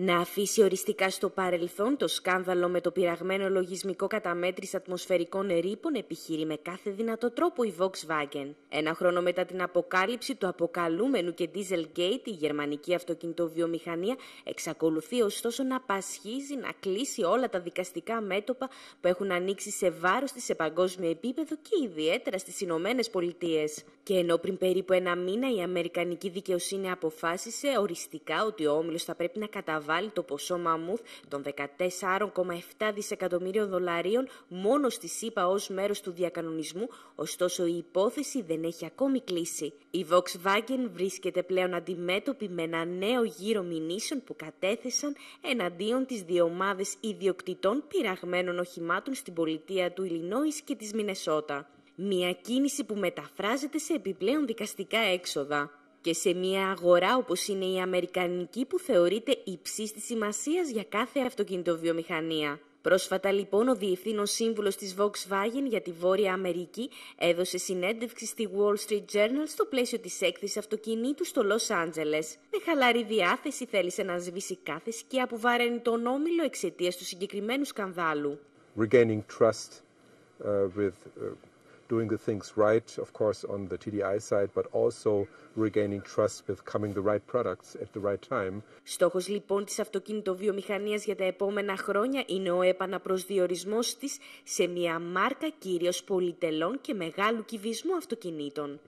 να αφήσει οριστικά στο παρελθόν το σκάνδαλο με το πειραγμένο λογισμικό καταμέτρηση ατμοσφαιρικών ρήπων επιχείρη με κάθε δυνατό τρόπο η Volkswagen. Ένα χρόνο μετά την αποκάλυψη του αποκαλούμενου και Dieselgate, η γερμανική αυτοκινητοβιομηχανία εξακολουθεί ωστόσο να πασχίζει να κλείσει όλα τα δικαστικά μέτωπα που έχουν ανοίξει σε βάρος της σε παγκόσμιο επίπεδο και ιδιαίτερα στις Ηνωμένες Πολιτείες. Και ενώ πριν περίπου ένα μήνα η Αμερικανική δικαιοσύνη αποφάσισε οριστικά ότι ο όμιλος θα πρέπει να καταβάλει βάλει το ποσό μαμούθ των 14,7 δισεκατομμύριων δολαρίων μόνο στη ΣΥΠΑ ως μέρος του διακανονισμού, ωστόσο η υπόθεση δεν έχει ακόμη κλείσει. Η Volkswagen βρίσκεται πλέον αντιμέτωπη με ένα νέο γύρο μηνύσεων που κατέθεσαν εναντίον της δύο ομάδες ιδιοκτητών πειραγμένων οχημάτων στην πολιτεία του Ιλινόης και της Μινεσότα. Μια κίνηση που μεταφράζεται σε επιπλέον δικαστικά έξοδα και σε μια αγορά όπως είναι η Αμερικανική που θεωρείται υψή της σημασίας για κάθε αυτοκινητοβιομηχανία. Πρόσφατα λοιπόν ο Διευθύνων Σύμβουλος της Volkswagen για τη Βόρεια Αμερική έδωσε συνέντευξη στη Wall Street Journal στο πλαίσιο της έκθεσης αυτοκινήτου στο Λος Άντζελες. Με χαλαρή διάθεση θέλησε να σβήσει κάθε σκιά που βαραίνει τον όμιλο εξαιτίας του συγκεκριμένου σκανδάλου. Uh, uh, doing the things right, of course, on the TDI side, but also regaining trust with coming the right products at the right time. Στόχος λοιπόν της αυτοκινητοβιομηχανίας για τα επόμενα χρόνια είναι ο επαναπροσδιορισμός της σε μια μάρκα κυρίως πολυτελών και μεγάλου κυβισμού αυτοκινήτων.